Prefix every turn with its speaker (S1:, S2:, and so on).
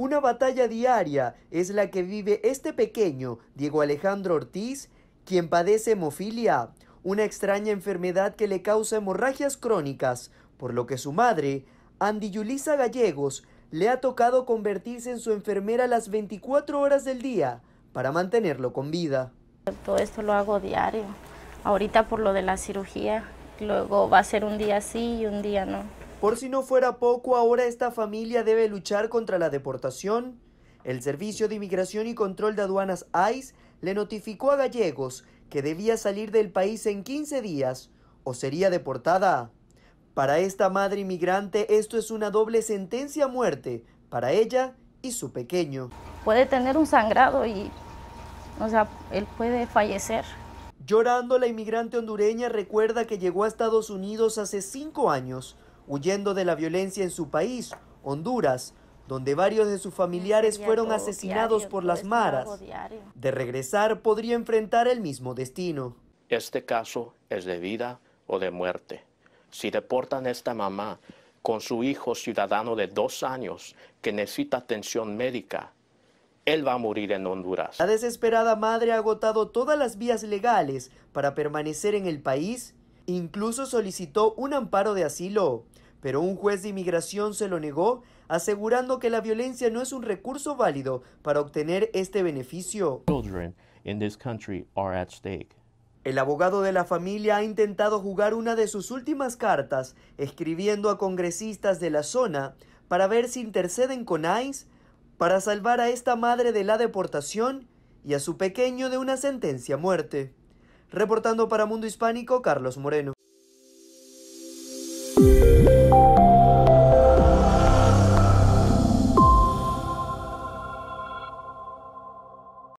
S1: Una batalla diaria es la que vive este pequeño, Diego Alejandro Ortiz, quien padece hemofilia, una extraña enfermedad que le causa hemorragias crónicas, por lo que su madre, Andy Yulisa Gallegos, le ha tocado convertirse en su enfermera las 24 horas del día para mantenerlo con vida. Todo esto lo hago diario, ahorita por lo de la cirugía, luego va a ser un día sí y un día no. Por si no fuera poco, ahora esta familia debe luchar contra la deportación. El Servicio de Inmigración y Control de Aduanas ICE le notificó a Gallegos que debía salir del país en 15 días o sería deportada. Para esta madre inmigrante esto es una doble sentencia a muerte para ella y su pequeño. Puede tener un sangrado y, o sea, él puede fallecer. Llorando, la inmigrante hondureña recuerda que llegó a Estados Unidos hace cinco años huyendo de la violencia en su país, Honduras, donde varios de sus familiares fueron asesinados por las maras. De regresar podría enfrentar el mismo destino.
S2: Este caso es de vida o de muerte. Si deportan a esta mamá con su hijo ciudadano de dos años que necesita atención médica, él va a morir en Honduras.
S1: La desesperada madre ha agotado todas las vías legales para permanecer en el país. Incluso solicitó un amparo de asilo, pero un juez de inmigración se lo negó, asegurando que la violencia no es un recurso válido para obtener este beneficio. El abogado de la familia ha intentado jugar una de sus últimas cartas, escribiendo a congresistas de la zona para ver si interceden con ICE para salvar a esta madre de la deportación y a su pequeño de una sentencia a muerte. Reportando para Mundo Hispánico, Carlos Moreno.